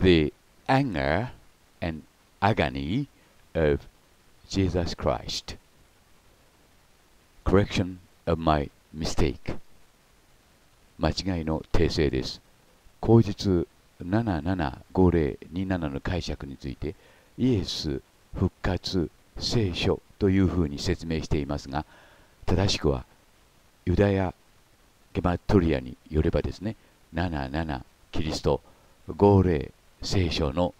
the anger and agony of Jesus Christ. Correction of my mistake. 間違いの訂正です。口述775027の解釈についてイエス復活聖書というふうに説明していますが正しくはユダヤゲマトリアによればですね77キリスト50 2 7聖書の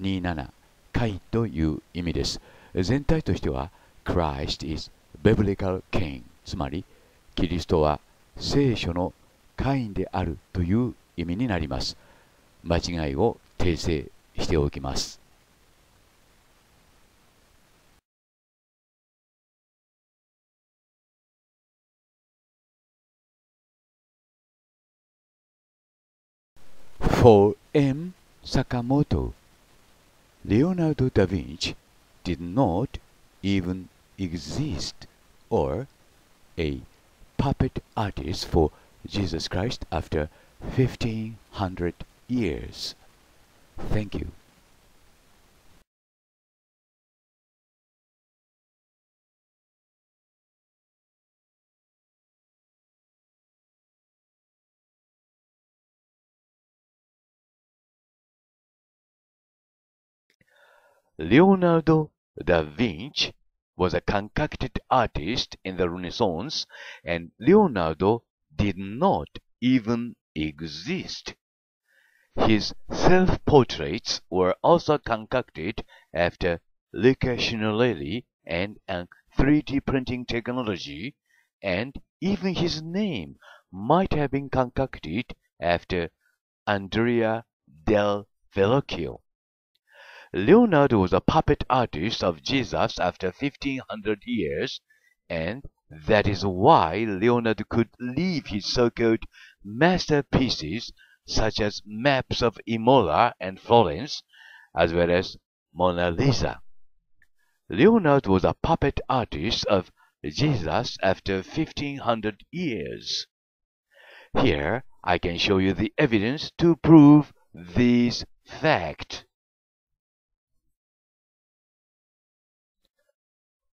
27回という意味です。全体としては Christ is biblical king つまりキリストは聖書の会員であるという意味になります。間違いを訂正しておきます。For M Sakamoto, Leonardo da Vinci did not even exist or a puppet artist for Jesus Christ after 1500 years. Thank you. Leonardo da Vinci was a concocted artist in the Renaissance, and Leonardo did not even exist. His self-portraits were also concocted after Ricascinelli and 3D printing technology, and even his name might have been concocted after Andrea del Verrocchio. Leonard was a puppet artist of Jesus after 1500 years, and that is why Leonardo could leave his so-called masterpieces such as maps of Imola and Florence, as well as Mona Lisa. Leonardo was a puppet artist of Jesus after 1500 years. Here I can show you the evidence to prove this fact.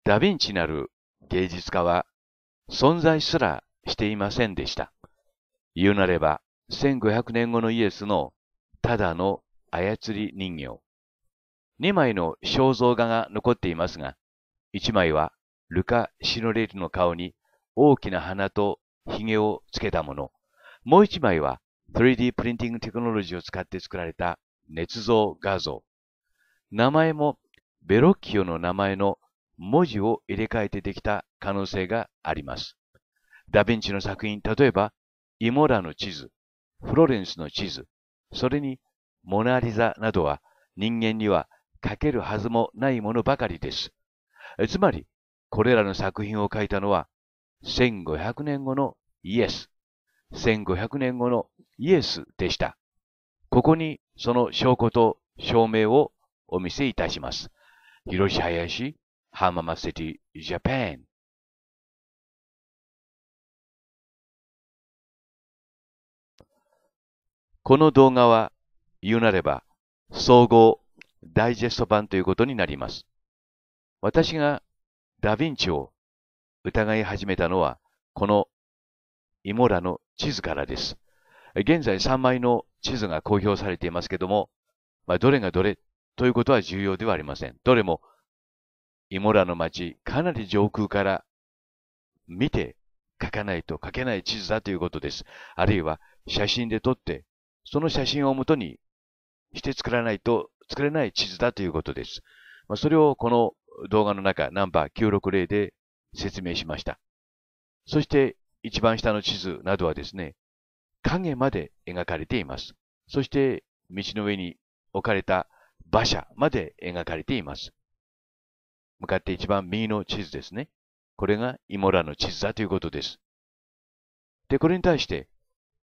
ダヴィンチなる芸術家は存在すらしていませんでした。言うなれば、1500年後のイエスのただの操り人形。2枚の肖像画が残っていますが、1枚はルカ・シノレリの顔に大きな鼻と髭をつけたもの。もう1枚は 3D プリンティングテクノロジーを使って作られた捏造画像。名前もベロッキオの名前の文字を入れ替えてできた可能性があります。ダヴィンチの作品、例えば、イモラの地図、フロレンスの地図、それにモナリザなどは人間には書けるはずもないものばかりです。つまり、これらの作品を書いたのは、1500年後のイエス、1500年後のイエスでした。ここにその証拠と証明をお見せいたします。広志林浜松 City, Japan. この動画は、言うなれば、総合ダイジェスト版ということになります。私がダヴィンチを疑い始めたのは、このイモラの地図からです。現在3枚の地図が公表されていますけども、まあ、どれがどれということは重要ではありません。どれもイモラの町、かなり上空から見て書かないと書けない地図だということです。あるいは写真で撮って、その写真をもとにして作らないと作れない地図だということです。まあ、それをこの動画の中、ナンバー960で説明しました。そして一番下の地図などはですね、影まで描かれています。そして道の上に置かれた馬車まで描かれています。向かって一番右の地図ですね。これがイモラの地図だということです。で、これに対して、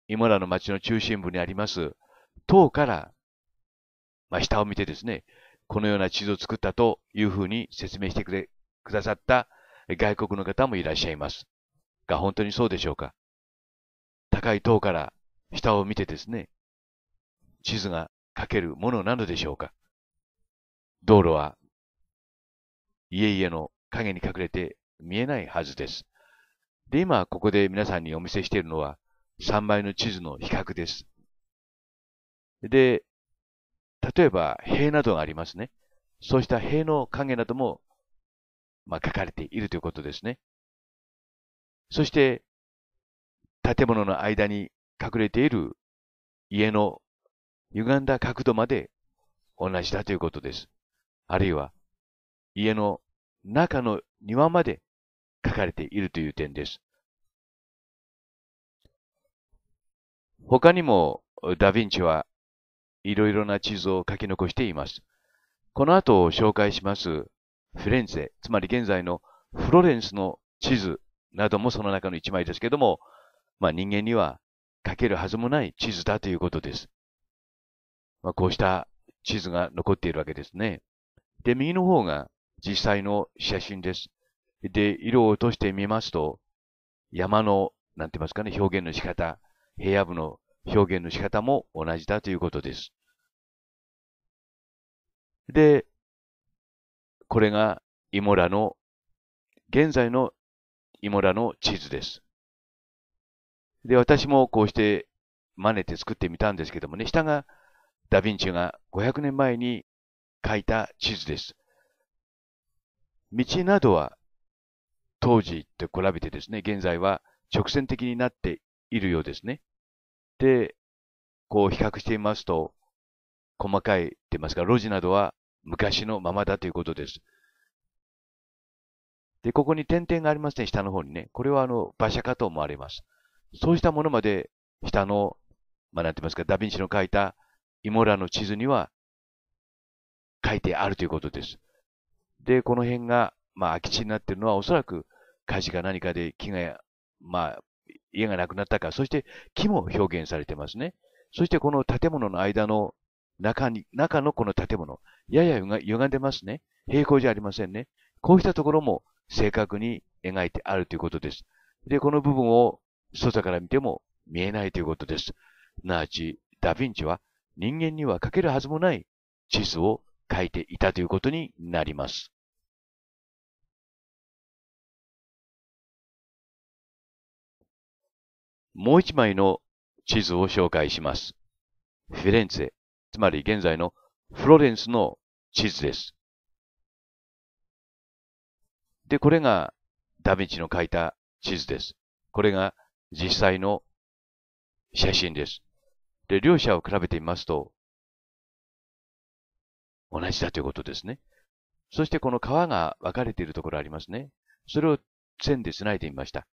イモラの町の中心部にあります、塔から、まあ、下を見てですね、このような地図を作ったというふうに説明してくれくださった外国の方もいらっしゃいます。が、本当にそうでしょうか。高い塔から下を見てですね、地図が書けるものなのでしょうか。道路は家々の影に隠れて見えないはずです。で、今ここで皆さんにお見せしているのは3枚の地図の比較です。で、例えば塀などがありますね。そうした塀の影なども、まあ、書かれているということですね。そして、建物の間に隠れている家の歪んだ角度まで同じだということです。あるいは、家の中の庭まで書かれているという点です。他にもダヴィンチはいろいろな地図を書き残しています。この後紹介しますフィレンツェ、つまり現在のフロレンスの地図などもその中の一枚ですけども、まあ、人間には書けるはずもない地図だということです。まあ、こうした地図が残っているわけですね。で、右の方が実際の写真です。で、色を落としてみますと、山の、なんて言いますかね、表現の仕方、平野部の表現の仕方も同じだということです。で、これがイモラの、現在のイモラの地図です。で、私もこうして真似て作ってみたんですけどもね、下がダヴィンチが500年前に書いた地図です。道などは当時と比べてですね、現在は直線的になっているようですね。で、こう比較してみますと、細かいって言いますか、路地などは昔のままだということです。で、ここに点々がありますね、下の方にね。これはあの、馬車かと思われます。そうしたものまで、下の、まあ、なんて言いますか、ダヴィンチの書いたイモラの地図には書いてあるということです。で、この辺が、まあ、空き地になっているのは、おそらく火事か何かで木が、まあ、家がなくなったか、そして木も表現されてますね。そしてこの建物の間の中に、中のこの建物、やや歪んでますね。平行じゃありませんね。こうしたところも正確に描いてあるということです。で、この部分を外から見ても見えないということです。なあち、ダヴィンチは人間には描けるはずもない地図を描いていたということになります。もう一枚の地図を紹介します。フィレンツェ、つまり現在のフロレンスの地図です。で、これがダヴィンチの書いた地図です。これが実際の写真です。で、両者を比べてみますと、同じだということですね。そしてこの川が分かれているところありますね。それを線で繋いでみました。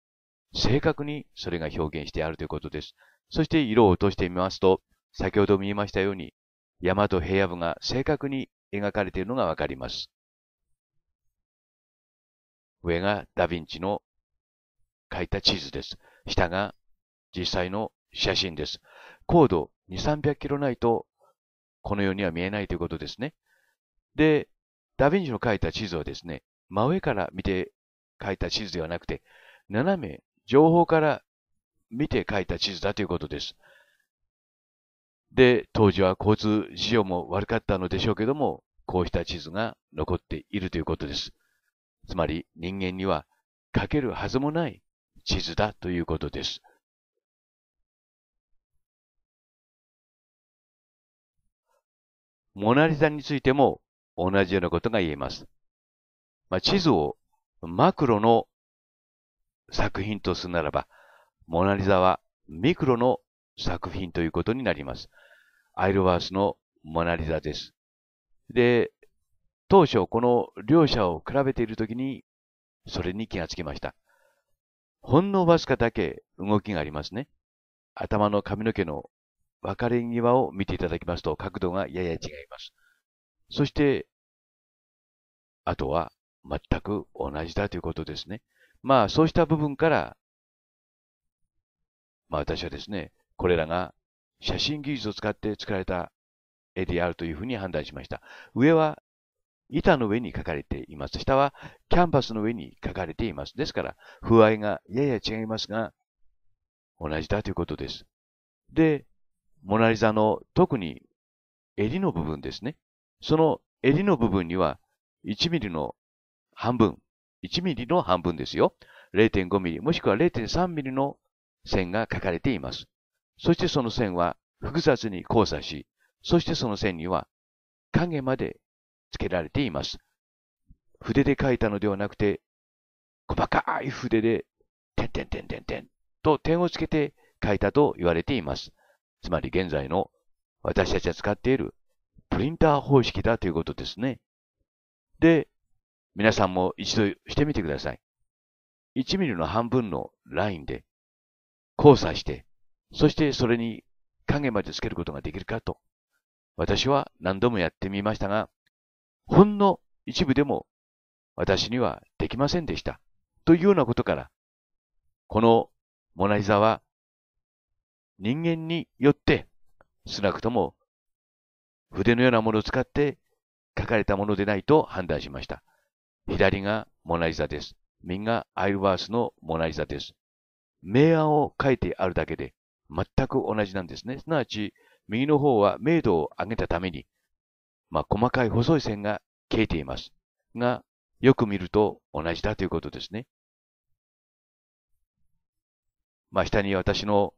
正確にそれが表現してあるということです。そして色を落としてみますと、先ほど見えましたように、山と平野部が正確に描かれているのがわかります。上がダヴィンチの描いた地図です。下が実際の写真です。高度2、300キロないと、このようには見えないということですね。で、ダヴィンチの描いた地図はですね、真上から見て描いた地図ではなくて、斜め情報から見て書いた地図だということです。で、当時は交通事情も悪かったのでしょうけども、こうした地図が残っているということです。つまり人間には書けるはずもない地図だということです。モナリザについても同じようなことが言えます。まあ、地図をマクロの作品とするならば、モナリザはミクロの作品ということになります。アイルワースのモナリザです。で、当初この両者を比べているときに、それに気がつきました。ほんのわずかだけ動きがありますね。頭の髪の毛の分かれ際を見ていただきますと角度がやや違います。そして、あとは全く同じだということですね。まあそうした部分から、まあ私はですね、これらが写真技術を使って作られた絵であるというふうに判断しました。上は板の上に書かれています。下はキャンバスの上に書かれています。ですから風合いがやや違いますが、同じだということです。で、モナリザの特に襟の部分ですね。その襟の部分には1ミリの半分、1ミリの半分ですよ。0.5ミリもしくは0.3ミリの線が書かれています。そしてその線は複雑に交差し、そしてその線には影まで付けられています。筆で書いたのではなくて、細かい筆で、点点点点点と点をつけて書いたと言われています。つまり現在の私たちが使っているプリンター方式だということですね。で、皆さんも一度してみてください。1ミリの半分のラインで交差して、そしてそれに影までつけることができるかと、私は何度もやってみましたが、ほんの一部でも私にはできませんでした。というようなことから、このモナリザは人間によって少なくとも筆のようなものを使って書かれたものでないと判断しました。左がモナリザです。右がアイルワースのモナリザです。明暗を書いてあるだけで全く同じなんですね。すなわち、右の方は明度を上げたために、まあ、細かい細い線が消えています。が、よく見ると同じだということですね。まあ、下に私の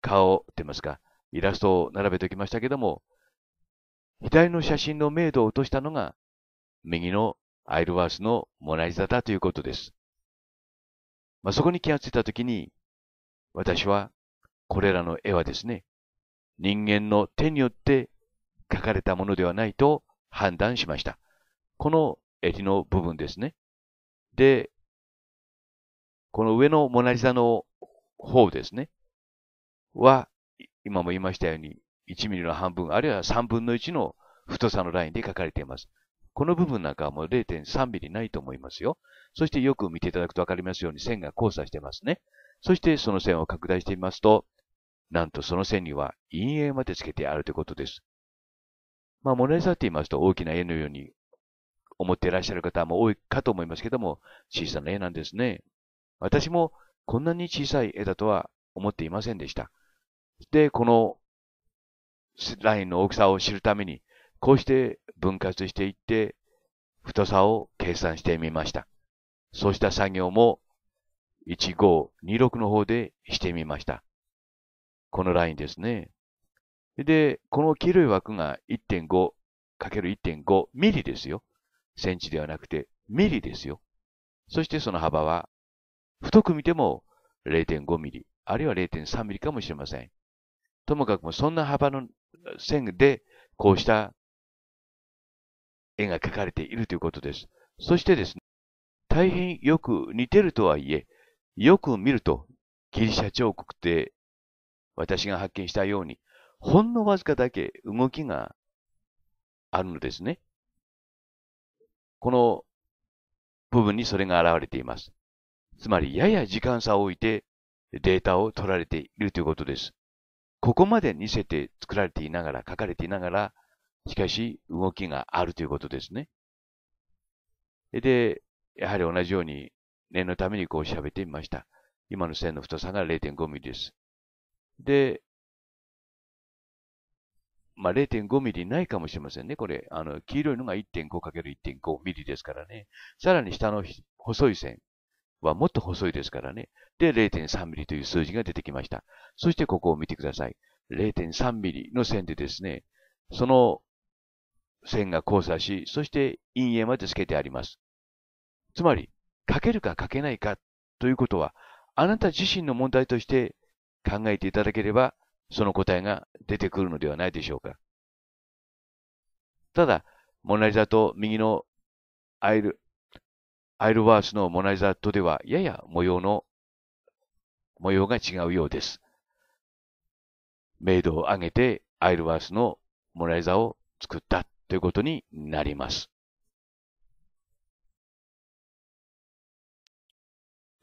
顔って言いますか、イラストを並べておきましたけども、左の写真の明度を落としたのが、右のアイルワースのモナリザだということです。まあ、そこに気がついたときに、私はこれらの絵はですね、人間の手によって描かれたものではないと判断しました。この襟の部分ですね。で、この上のモナリザの方ですね、は、今も言いましたように、1ミリの半分、あるいは3分の1の太さのラインで書かれています。この部分なんかはもう0.3ミリないと思いますよ。そしてよく見ていただくとわかりますように線が交差してますね。そしてその線を拡大してみますと、なんとその線には陰影までつけてあるということです。まあ、モネリって言いますと大きな絵のように思っていらっしゃる方も多いかと思いますけども、小さな絵なんですね。私もこんなに小さい絵だとは思っていませんでした。で、このラインの大きさを知るために、こうして分割していって太さを計算してみました。そうした作業も1526の方でしてみました。このラインですね。で、この黄色い枠が 1.5×1.5 ミリですよ。センチではなくてミリですよ。そしてその幅は、太く見ても0.5ミリ、あるいは0.3ミリかもしれません。ともかくもそんな幅の線で、こうした絵が描かれているということです。そしてですね、大変よく似てるとはいえ、よく見ると、ギリシャ彫刻って、私が発見したように、ほんのわずかだけ動きがあるのですね。この部分にそれが現れています。つまり、やや時間差を置いてデータを取られているということです。ここまで似せて作られていながら、書かれていながら、しかし、動きがあるということですね。で、やはり同じように念のためにこう喋ってみました。今の線の太さが0.5ミリです。で、まあ、0.5ミリないかもしれませんね。これ、あの、黄色いのが 1.5×1.5 ミリですからね。さらに下の細い線はもっと細いですからね。で、0.3ミリという数字が出てきました。そしてここを見てください。0.3ミリの線でですね、その線が交差し、そして陰影までつけてあります。つまり、書けるか書けないかということは、あなた自身の問題として考えていただければ、その答えが出てくるのではないでしょうか。ただ、モナリザと右のアイル、アイルワースのモナリザとでは、やや模様の、模様が違うようです。明度を上げて、アイルワースのモナリザを作ったということになります。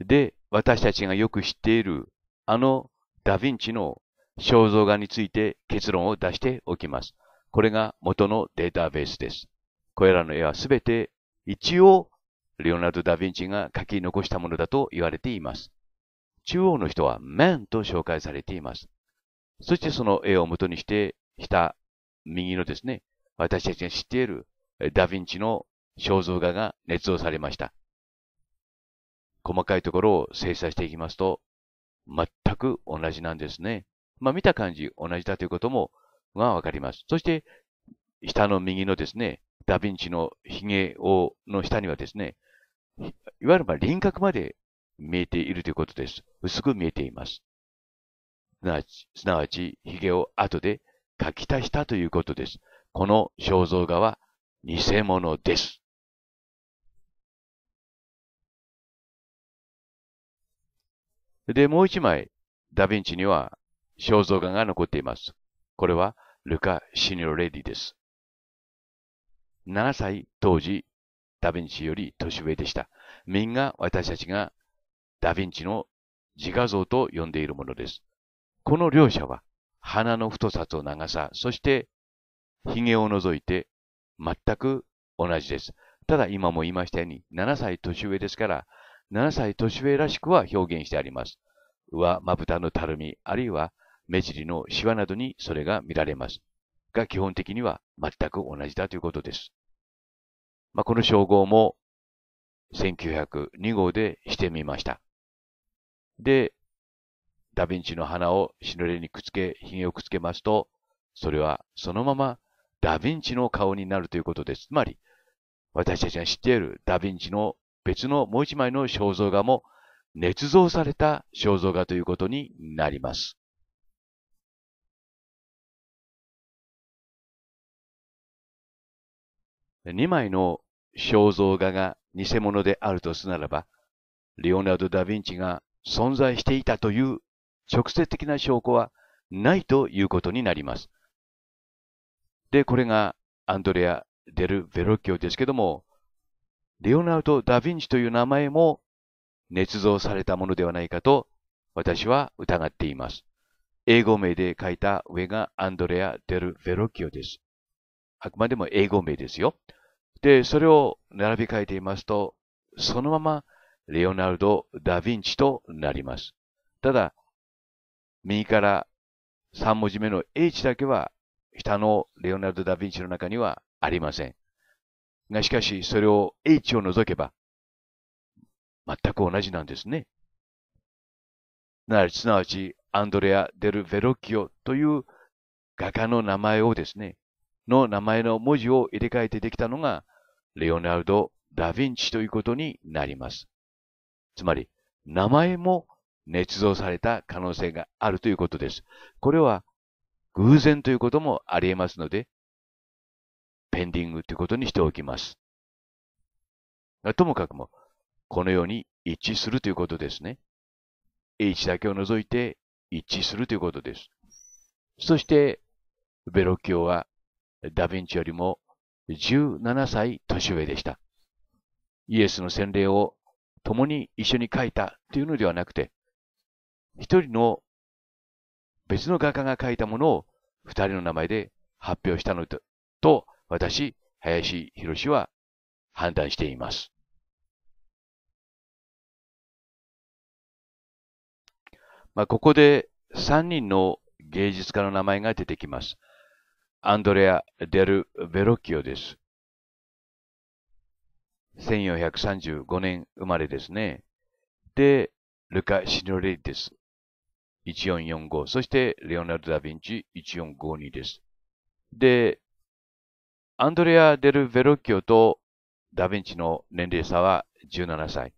で、私たちがよく知っているあのダヴィンチの肖像画について結論を出しておきます。これが元のデータベースです。これらの絵はすべて一応レオナルド・ダ・ヴィンチが書き残したものだと言われています。中央の人は man と紹介されています。そしてその絵を元にして下、右のですね、私たちが知っているダヴィンチの肖像画が捏造されました。細かいところを精査していきますと、全く同じなんですね。まあ見た感じ同じだということも、がわかります。そして、下の右のですね、ダヴィンチの髭を、の下にはですね、いわゆるま輪郭まで見えているということです。薄く見えています。すなわち、すなわち、髭を後で書き足したということです。この肖像画は偽物です。で、もう一枚、ダヴィンチには肖像画が残っています。これは、ルカ・シニョレディです。7歳当時、ダヴィンチより年上でした。みんな私たちがダヴィンチの自画像と呼んでいるものです。この両者は、鼻の太さと長さ、そして髭を除いて全く同じです。ただ今も言いましたように、7歳年上ですから、7歳年上らしくは表現してあります。上まぶたのたるみ、あるいは目尻のシワなどにそれが見られます。が基本的には全く同じだということです。まあ、この称号も1902号でしてみました。で、ダヴィンチの花をしのれにくっつけ、髭をくっつけますと、それはそのままダヴィンチの顔になるということです。つまり、私たちが知っているダヴィンチの別のもう一枚の肖像画も、捏造された肖像画ということになります。二枚の肖像画が偽物であるとすならば、リオナルド・ダ・ヴィンチが存在していたという直接的な証拠はないということになります。で、これがアンドレア・デル・ベロッキオですけども、レオナルド・ダ・ヴィンチという名前も捏造されたものではないかと私は疑っています。英語名で書いた上がアンドレア・デル・ベロッキオです。あくまでも英語名ですよ。で、それを並び替えていますと、そのままレオナルド・ダ・ヴィンチとなります。ただ、右から3文字目の H だけは下のレオナルド・ダ・ヴィンチの中にはありません。が、しかし、それを H を除けば、全く同じなんですね。なら、すなわち、アンドレア・デル・ヴェロキオという画家の名前をですね、の名前の文字を入れ替えてできたのが、レオナルド・ダ・ヴィンチということになります。つまり、名前も捏造された可能性があるということです。これは偶然ということもあり得ますので、ペンディングということにしておきます。ともかくも、このように一致するということですね。H だけを除いて一致するということです。そして、ベロッキオはダヴィンチよりも17歳年上でした。イエスの洗礼を共に一緒に書いたというのではなくて、一人の別の画家が描いたものを二人の名前で発表したのと、と私、林博は判断しています。まあ、ここで三人の芸術家の名前が出てきます。アンドレア・デル・ベロッキオです。1435年生まれですね。で、ルカ・シノレリです。1445。そして、レオナルド・ダ・ヴィンチ、1452です。で、アンドレア・デル・ベロッキオとダ・ヴィンチの年齢差は17歳。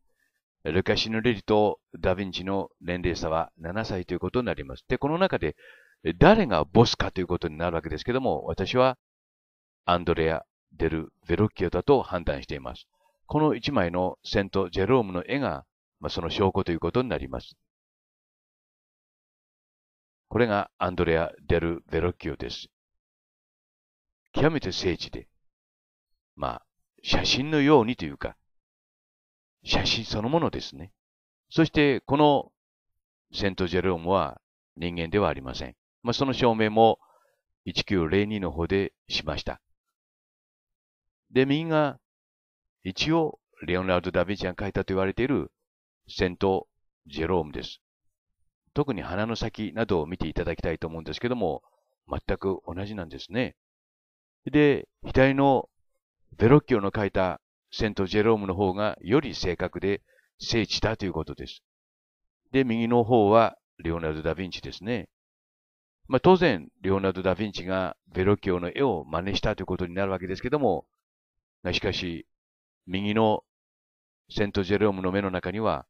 ルカシノレリとダ・ヴィンチの年齢差は7歳ということになります。で、この中で誰がボスかということになるわけですけども、私はアンドレア・デル・ベロッキオだと判断しています。この1枚のセント・ジェロームの絵が、まあ、その証拠ということになります。これがアンドレア・デル・ベロッキオです。極めて聖地で、まあ、写真のようにというか、写真そのものですね。そして、このセント・ジェロームは人間ではありません。まあ、その証明も1902の方でしました。で、右が一応、レオナルド・ダ・ヴィンチが書いたと言われているセント・ジェロームです。特に鼻の先などを見ていただきたいと思うんですけども、全く同じなんですね。で、左のベロッキオの書いたセント・ジェロームの方がより正確で聖地だということです。で、右の方はレオナルド・ダ・ヴィンチですね。まあ、当然、レオナルド・ダ・ヴィンチがベロッキオの絵を真似したということになるわけですけども、しかし、右のセント・ジェロームの目の中には、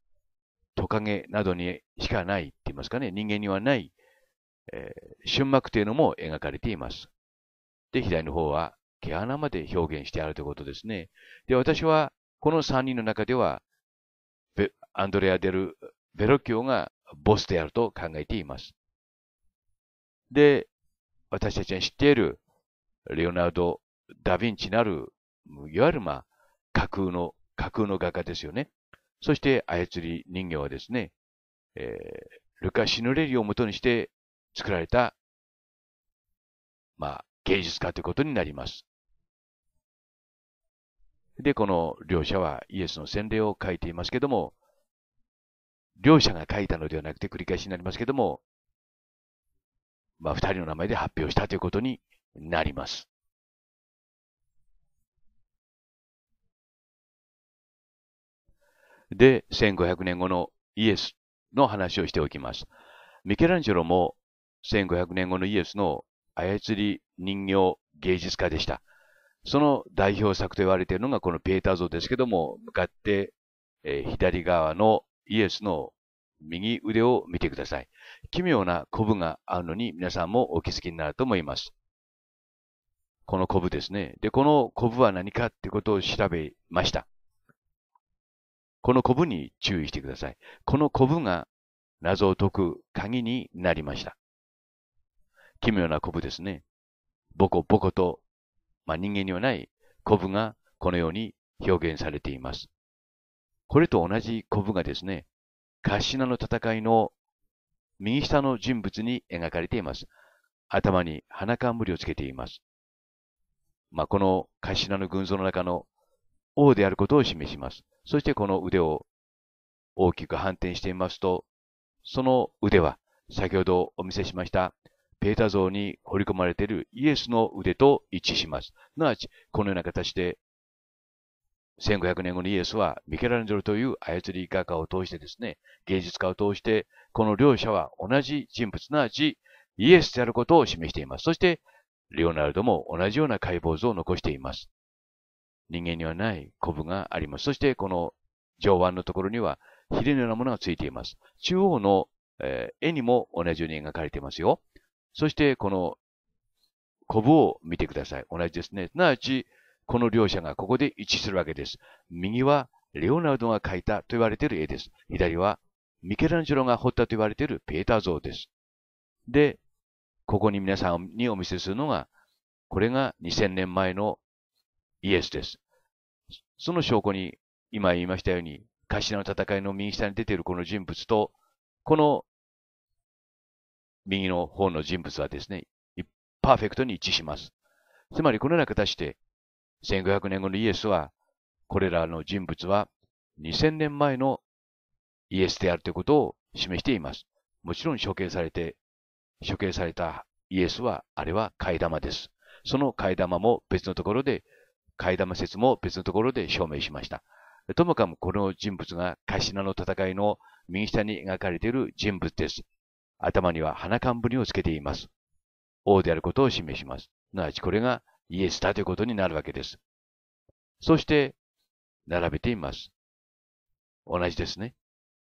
トカゲなどにしかないって言いますかね、人間にはない、えー、瞬幕というのも描かれています。で、左の方は毛穴まで表現してあるということですね。で、私はこの3人の中では、アンドレア・デル・ベロッキオがボスであると考えています。で、私たちが知っているレオナルド・ダ・ヴィンチなる、いわゆるまあ、架空の、架空の画家ですよね。そして操り人形はですね、えー、ルカ・シヌレリをもとにして作られた、まあ、芸術家ということになります。で、この両者はイエスの洗礼を書いていますけども、両者が書いたのではなくて繰り返しになりますけども、まあ、二人の名前で発表したということになります。で、1500年後のイエスの話をしておきます。ミケランジェロも1500年後のイエスの操り人形芸術家でした。その代表作と言われているのがこのピエタ像ですけども、向かって、えー、左側のイエスの右腕を見てください。奇妙なコブがあるのに皆さんもお気づきになると思います。このコブですね。で、このコブは何かってことを調べました。このコブに注意してください。このコブが謎を解く鍵になりました。奇妙なコブですね。ボコボコと、まあ、人間にはないコブがこのように表現されています。これと同じコブがですね、カシナの戦いの右下の人物に描かれています。頭に花冠をつけています。まあ、このカシナの群像の中の王であることを示します。そしてこの腕を大きく反転してみますと、その腕は先ほどお見せしましたペータ像に彫り込まれているイエスの腕と一致します。すなわち、このような形で、1500年後にイエスはミケランジェロという操り画家を通してですね、芸術家を通して、この両者は同じ人物、すなわちイエスであることを示しています。そして、レオナルドも同じような解剖図を残しています。人間にはないコブがあります。そして、この上腕のところには、ヒレのようなものがついています。中央の、えー、絵にも同じように描かれていますよ。そして、このコブを見てください。同じですね。すなわち、この両者がここで一致するわけです。右はレオナルドが描いたと言われている絵です。左はミケランジェロが彫ったと言われているペーター像です。で、ここに皆さんにお見せするのが、これが2000年前のイエスです。その証拠に、今言いましたように、頭の戦いの右下に出ているこの人物と、この右の方の人物はですね、パーフェクトに一致します。つまりこのような形で、1500年後のイエスは、これらの人物は2000年前のイエスであるということを示しています。もちろん処刑されて、処刑されたイエスは、あれは替え玉です。その替え玉も別のところで替え玉説も別のところで証明しました。ともかくこの人物がカナの戦いの右下に描かれている人物です。頭には花冠をつけています。王であることを示します。すなわちこれがイエスだということになるわけです。そして、並べています。同じですね。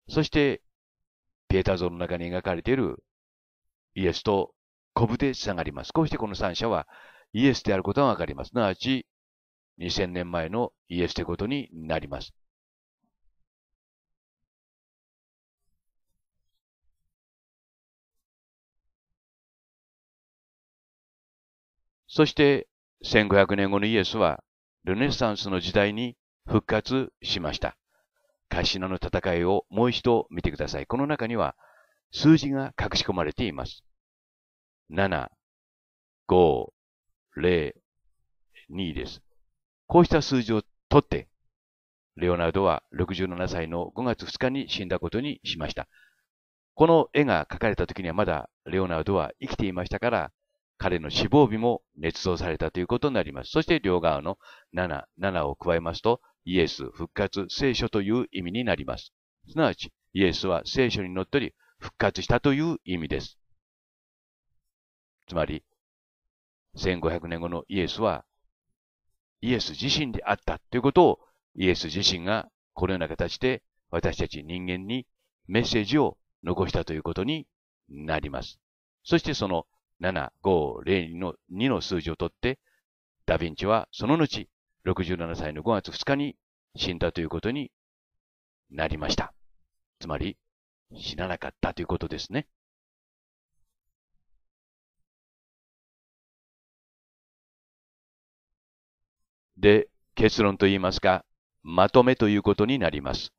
そして、ペータ像の中に描かれているイエスとコブで繋がります。こうしてこの三者はイエスであることがわかります。すなわち、2000年前のイエスってことになります。そして1500年後のイエスはルネサンスの時代に復活しました。カシナの戦いをもう一度見てください。この中には数字が隠し込まれています。7、5、0、2です。こうした数字をとって、レオナルドは67歳の5月2日に死んだことにしました。この絵が描かれた時にはまだレオナルドは生きていましたから、彼の死亡日も捏造されたということになります。そして両側の7、7を加えますと、イエス、復活、聖書という意味になります。すなわち、イエスは聖書にのっとり復活したという意味です。つまり、1500年後のイエスはイエス自身であったということを、イエス自身がこのような形で私たち人間にメッセージを残したということになります。そしてその7、5、0の2の数字をとって、ダヴィンチはその後、67歳の5月2日に死んだということになりました。つまり、死ななかったということですね。で、結論と言いますか、まとめということになります。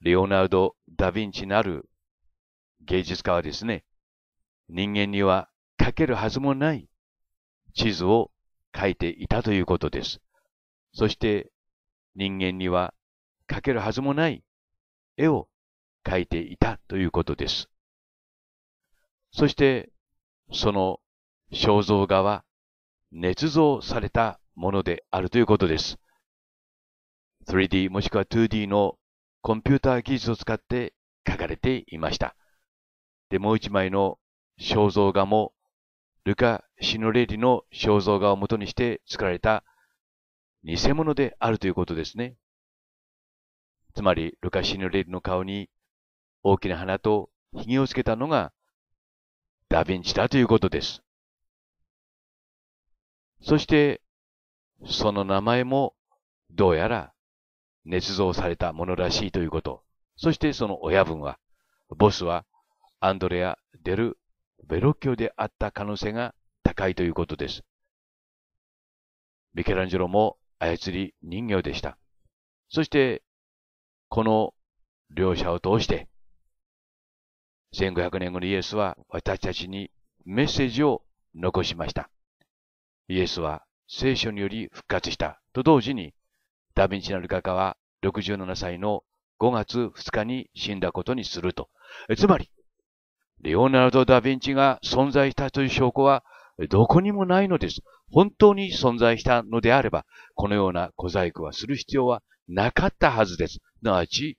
レオナルド・ダ・ヴィンチなる芸術家はですね、人間には描けるはずもない地図を書いていたということです。そして人間には描けるはずもない絵を描いていたということです。そしてその肖像画は捏造されたものであるということです。3D もしくは 2D のコンピューター技術を使って書かれていました。で、もう一枚の肖像画も、ルカ・シノレリの肖像画を元にして作られた偽物であるということですね。つまり、ルカ・シノレリの顔に大きな鼻と髭をつけたのがダヴィンチだということです。そして、その名前も、どうやら、捏造されたものらしいということ。そしてその親分は、ボスは、アンドレア・デル・ベロッキョであった可能性が高いということです。ミケランジェロも操り人形でした。そして、この両者を通して、1500年後のイエスは私たちにメッセージを残しました。イエスは聖書により復活したと同時に、ダヴィンチなる画家は67歳の5月2日に死んだことにすると。つまり、レオナルド・ダ・ヴィンチが存在したという証拠はどこにもないのです。本当に存在したのであれば、このような小細工はする必要はなかったはずです。なわち、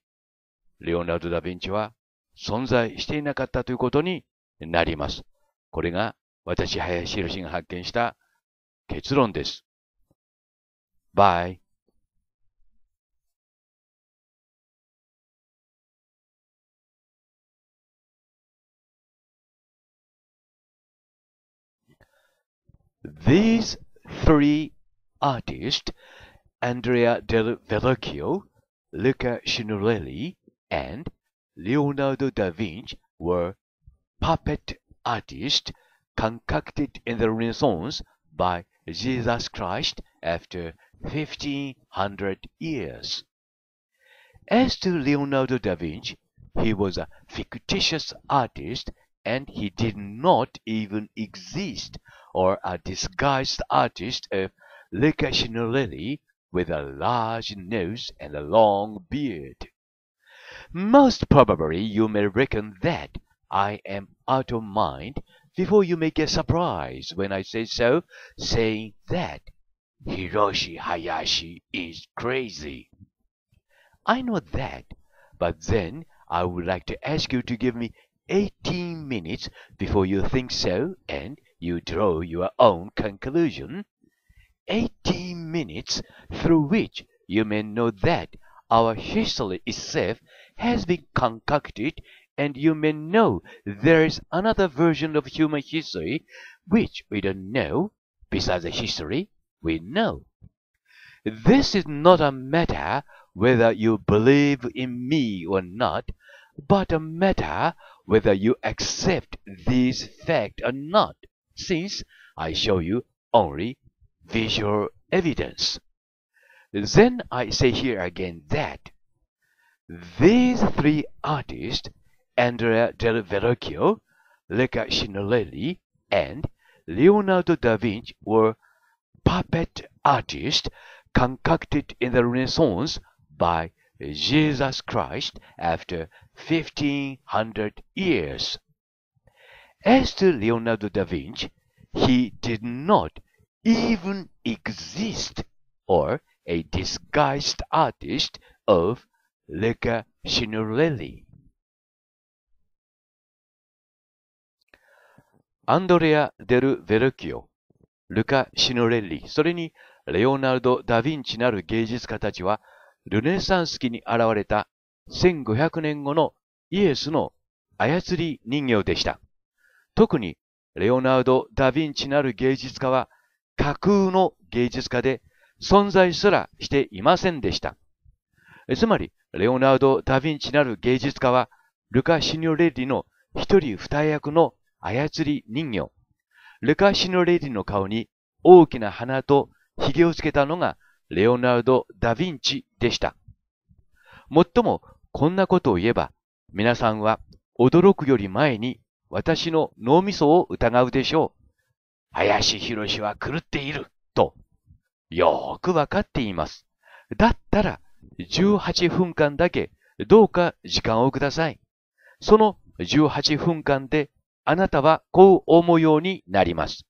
レオナルド・ダ・ヴィンチは存在していなかったということになります。これが私、林博士が発見した結論です。Bye. These three artists, Andrea del Verrocchio, Luca Signorelli, and Leonardo da Vinci, were puppet artists concocted in the Renaissance by Jesus Christ after 1500 years. As to Leonardo da Vinci, he was a fictitious artist and he did not even exist or a disguised artist of Lecationary with a large nose and a long beard. Most probably you may reckon that I am out of mind before you may get surprised when I say so, saying that Hiroshi Hayashi is crazy. I know that, but then I would like to ask you to give me 18 minutes before you think so and you draw your own conclusion. 18 minutes through which you may know that our history itself has been concocted and you may know there is another version of human history which we don't know besides the history we know. This is not a matter whether you believe in me or not, but a matter whether you accept this fact or not, since I show you only visual evidence. Then I say here again that these three artists Andrea del Verrocchio, Luca Signorelli, and Leonardo da Vinci were puppet artists concocted in the Renaissance by Jesus Christ after 1500 years. As to Leonardo da Vinci, he did not even exist or a disguised artist of Luca Signorelli. アンドレア・デル・ヴェルキオ、ルカ・シノレッリ、それにレオナルド・ダ・ヴィンチなる芸術家たちは、ルネサンス期に現れた1500年後のイエスの操り人形でした。特にレオナルド・ダ・ヴィンチなる芸術家は架空の芸術家で存在すらしていませんでした。つまり、レオナルド・ダ・ヴィンチなる芸術家はルカ・シニョレッリの一人二役の操り人形。ルカシノレディの顔に大きな鼻と髭をつけたのがレオナルド・ダ・ヴィンチでした。もっともこんなことを言えば皆さんは驚くより前に私の脳みそを疑うでしょう。林博士は狂っているとよーくわかっています。だったら18分間だけどうか時間をください。その18分間であなたはこう思うようになります。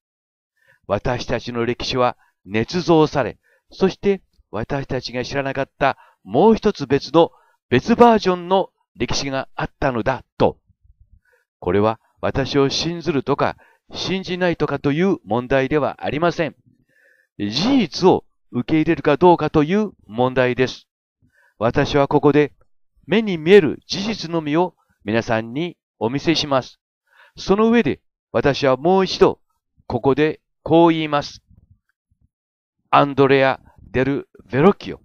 私たちの歴史は捏造され、そして私たちが知らなかったもう一つ別の別バージョンの歴史があったのだと。これは私を信ずるとか信じないとかという問題ではありません。事実を受け入れるかどうかという問題です。私はここで目に見える事実のみを皆さんにお見せします。その上で、私はもう一度、ここでこう言います。アンドレア・デル・ヴェロキオ、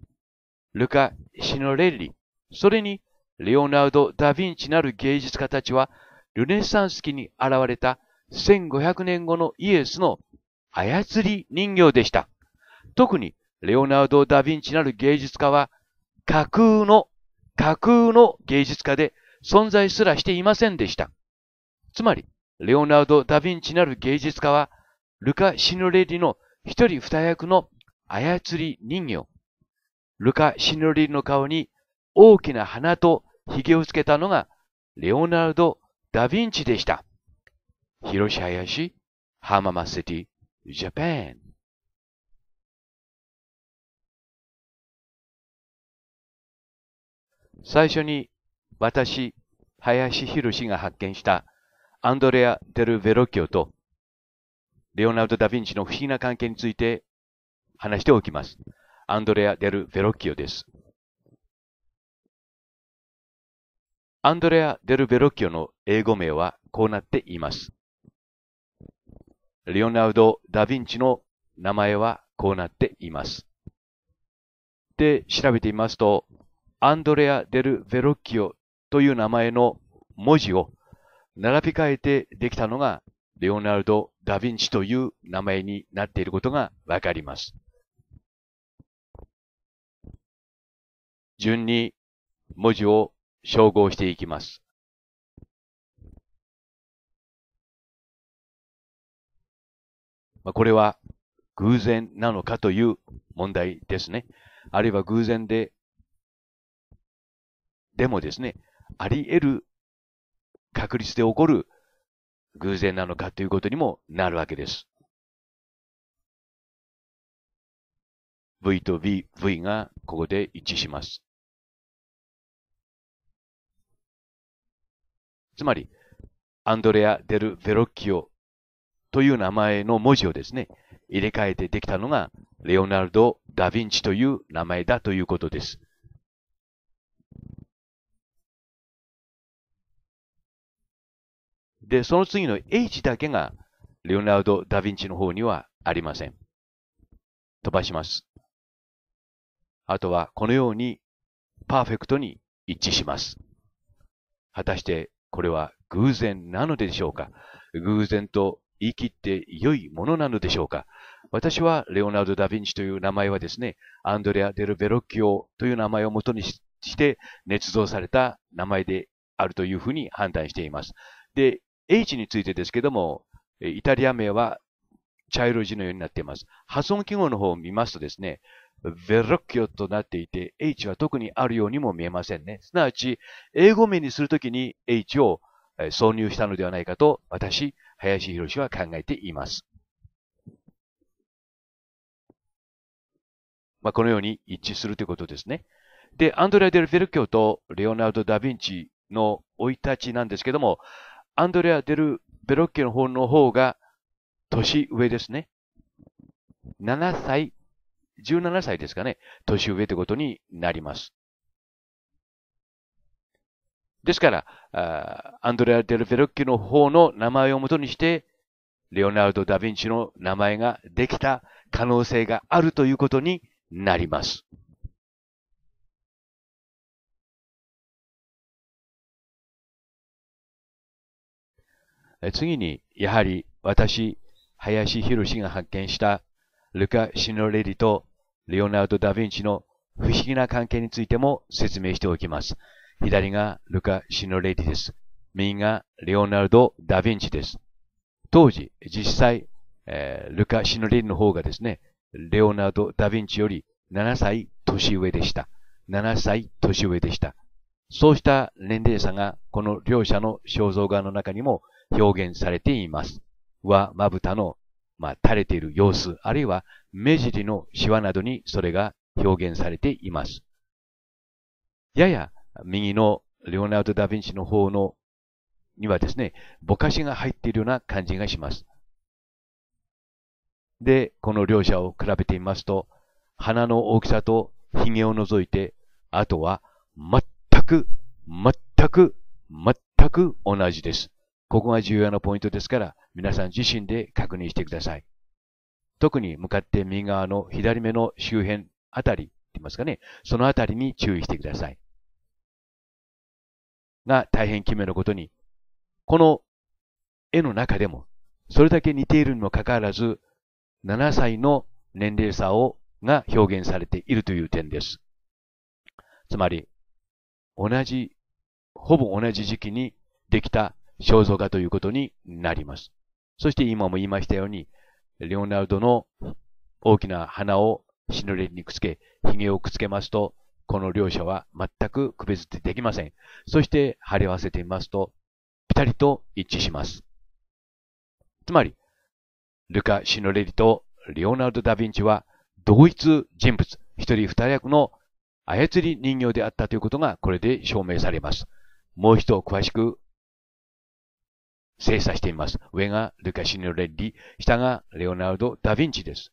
ルカ・シノレッリ、それに、レオナルド・ダ・ヴィンチなる芸術家たちは、ルネサンス期に現れた1500年後のイエスの操り人形でした。特に、レオナルド・ダ・ヴィンチなる芸術家は、架空の、架空の芸術家で存在すらしていませんでした。つまり、レオナルド・ダ・ヴィンチなる芸術家は、ルカ・シノレリの一人二役の操り人形、ルカ・シノレリの顔に大きな鼻と髭をつけたのが、レオナルド・ダ・ヴィンチでした。広し林、浜松シティ、ジャパン。最初に私、林博が発見したアンドレア・デル・ヴェロキオとレオナルド・ダ・ヴィンチの不思議な関係について話しておきます。アンドレア・デル・ヴェロキオです。アンドレア・デル・ヴェロキオの英語名はこうなっています。レオナルド・ダ・ヴィンチの名前はこうなっています。で、調べてみますと、アンドレア・デル・ヴェロキオという名前の文字を並び替えてできたのが、レオナルド・ダ・ヴィンチという名前になっていることがわかります。順に文字を照合していきます。これは偶然なのかという問題ですね。あるいは偶然で、でもですね、あり得る確率で起こる偶然なのかということにもなるわけです。V と V、V がここで一致します。つまり、アンドレア・デル・ヴェロッキオという名前の文字をですね、入れ替えてできたのが、レオナルド・ダ・ヴィンチという名前だということです。で、その次の H だけが、レオナルド・ダ・ヴィンチの方にはありません。飛ばします。あとは、このように、パーフェクトに一致します。果たして、これは偶然なのでしょうか偶然と言い切って良いものなのでしょうか私は、レオナルド・ダ・ヴィンチという名前はですね、アンドレア・デル・ベロッキオという名前をもとにして、捏造された名前であるというふうに判断しています。で、H についてですけども、イタリア名は茶色字のようになっています。発音記号の方を見ますとですね、ベロッキオとなっていて、H は特にあるようにも見えませんね。すなわち、英語名にするときに H を挿入したのではないかと、私、林博は考えています。まあ、このように一致するということですね。で、アンドレア・デル・フェルキョとレオナルド・ダ・ヴィンチの生い立ちなんですけども、アンドレア・デル・ベロッケの方の方が年上ですね。7歳、17歳ですかね。年上ってことになります。ですから、アンドレア・デル・ベロッケの方の名前をもとにして、レオナルド・ダ・ヴィンチの名前ができた可能性があるということになります。次に、やはり私、林博が発見したルカ・シノレリとレオナルド・ダ・ヴィンチの不思議な関係についても説明しておきます。左がルカ・シノレリです。右がレオナルド・ダ・ヴィンチです。当時、実際、えー、ルカ・シノレリの方がですね、レオナルド・ダ・ヴィンチより7歳年上でした。7歳年上でした。そうした年齢差がこの両者の肖像画の中にも表現されています。は、まぶたの、まあ、垂れている様子、あるいは目尻のシワなどにそれが表現されています。やや右のレオナルド・ダ・ヴィンチの方のにはですね、ぼかしが入っているような感じがします。で、この両者を比べてみますと、鼻の大きさと髭を除いて、あとは全く、全く、全く同じです。ここが重要なポイントですから、皆さん自身で確認してください。特に向かって右側の左目の周辺あたり、って言いますかね、そのあたりに注意してください。が大変奇妙なことに、この絵の中でも、それだけ似ているにもかかわらず、7歳の年齢差をが表現されているという点です。つまり、同じ、ほぼ同じ時期にできた肖像画ということになります。そして今も言いましたように、レオナルドの大きな鼻をシノレにくっつけ、髭をくっつけますと、この両者は全く区別できません。そして貼り合わせてみますと、ぴたりと一致します。つまり、ルカ・シノレリとレオナルド・ダ・ヴィンチは同一人物、一人二役の操り人形であったということがこれで証明されます。もう一度詳しく精査しています。上がルカシノレッリ、下がレオナルド・ダ・ヴィンチです。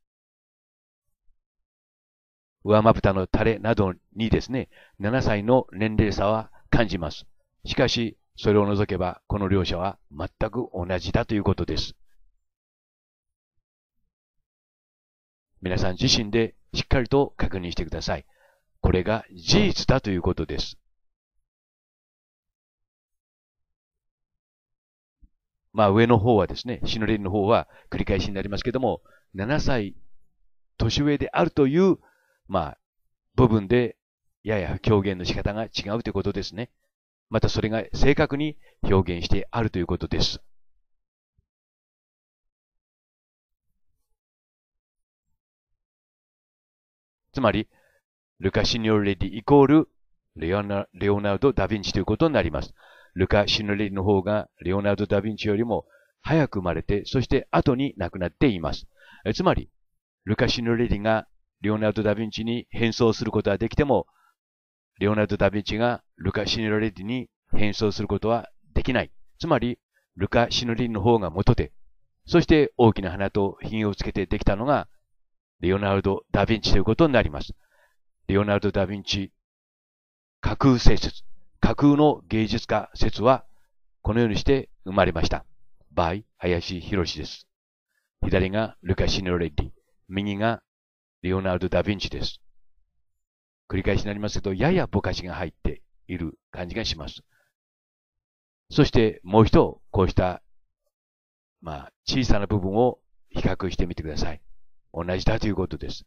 上まぶたの垂れなどにですね、7歳の年齢差は感じます。しかし、それを除けば、この両者は全く同じだということです。皆さん自身でしっかりと確認してください。これが事実だということです。まあ上の方はですね、シノレリの方は繰り返しになりますけども、7歳年上であるという、まあ、部分で、やや表現の仕方が違うということですね。またそれが正確に表現してあるということです。つまり、ルカシニョレディイコールレオナ、レオナルド・ダ・ヴィンチということになります。ルカ・シノリの方が、レオナルド・ダ・ヴィンチよりも早く生まれて、そして後に亡くなっています。つまり、ルカ・シノレリがレオナルド・ダ・ヴィンチに変装することはできても、レオナルド・ダ・ヴィンチがルカ・シノレリに変装することはできない。つまり、ルカ・シノレリの方が元で、そして大きな花と髭をつけてできたのが、レオナルド・ダ・ヴィンチということになります。レオナルド・ダ・ヴィンチ、架空性説。架空の芸術家説は、このようにして生まれました。バイ・林博です。左がルカシネロレッディ、右がレオナルド・ダ・ヴィンチです。繰り返しになりますけど、ややぼかしが入っている感じがします。そしてもう一度、こうした、まあ、小さな部分を比較してみてください。同じだということです。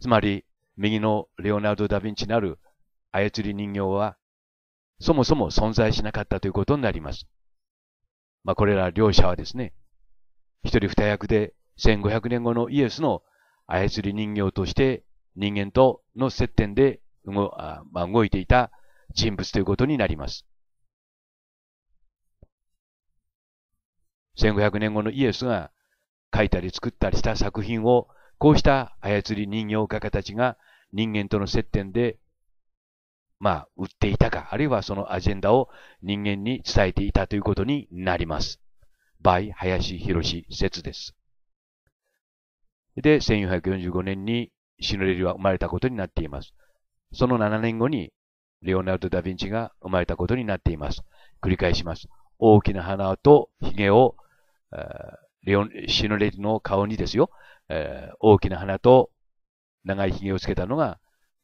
つまり、右のレオナルド・ダ・ヴィンチなる操り人形は、そもそも存在しなかったということになります。まあ、これら両者はですね、一人二役で1500年後のイエスの操り人形として人間との接点で動,、まあ、動いていた人物ということになります。1500年後のイエスが書いたり作ったりした作品をこうした操り人形画家たちが人間との接点でまあ、売っていたか、あるいはそのアジェンダを人間に伝えていたということになります。by 林博士説です。で、1445年にシノレリは生まれたことになっています。その7年後にレオナルド・ダ・ヴィンチが生まれたことになっています。繰り返します。大きな鼻と髭を、レオシノレリの顔にですよ、大きな鼻と長い髭をつけたのが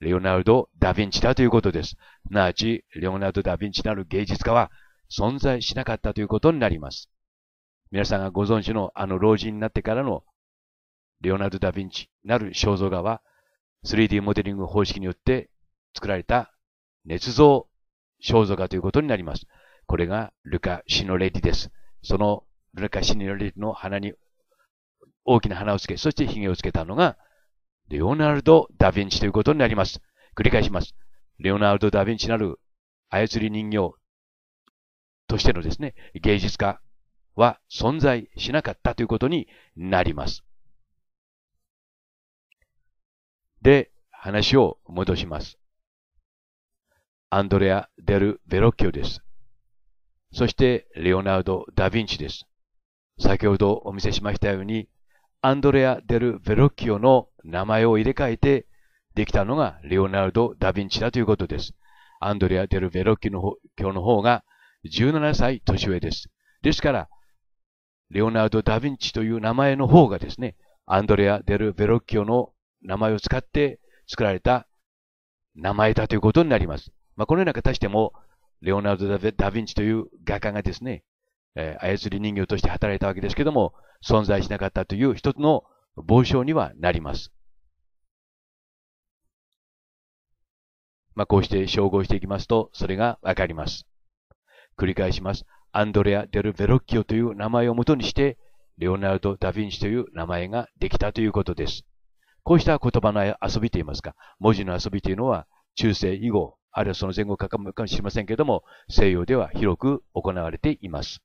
レオナルド・ダ・ヴィンチだということです。すなわち、レオナルド・ダ・ヴィンチなる芸術家は存在しなかったということになります。皆さんがご存知のあの老人になってからのレオナルド・ダ・ヴィンチなる肖像画は 3D モデリング方式によって作られた捏造肖像画ということになります。これがルカ・シノレディです。そのルカ・シノレディの鼻に大きな鼻をつけ、そして髭をつけたのがレオナルド・ダ・ヴィンチということになります。繰り返します。レオナルド・ダ・ヴィンチなる操り人形としてのですね、芸術家は存在しなかったということになります。で、話を戻します。アンドレア・デル・ベロッキョです。そして、レオナルド・ダ・ヴィンチです。先ほどお見せしましたように、アンドレア・デル・ヴェロッキオの名前を入れ替えてできたのがレオナルド・ダ・ヴィンチだということです。アンドレア・デル・ヴェロッキオの方が17歳年上です。ですから、レオナルド・ダ・ヴィンチという名前の方がですね、アンドレア・デル・ヴェロッキオの名前を使って作られた名前だということになります。まあ、このような形でも、レオナルド・ダ・ヴィンチという画家がですね、えー、操り人形として働いたわけですけども、存在しなかったという一つの傍証にはなります。まあ、こうして照合していきますと、それがわかります。繰り返します。アンドレア・デル・ベロッキオという名前をもとにして、レオナルド・ダ・ヴィンチという名前ができたということです。こうした言葉の遊びといいますか、文字の遊びというのは、中世以後、あるいはその前後かもしれませんけども、西洋では広く行われています。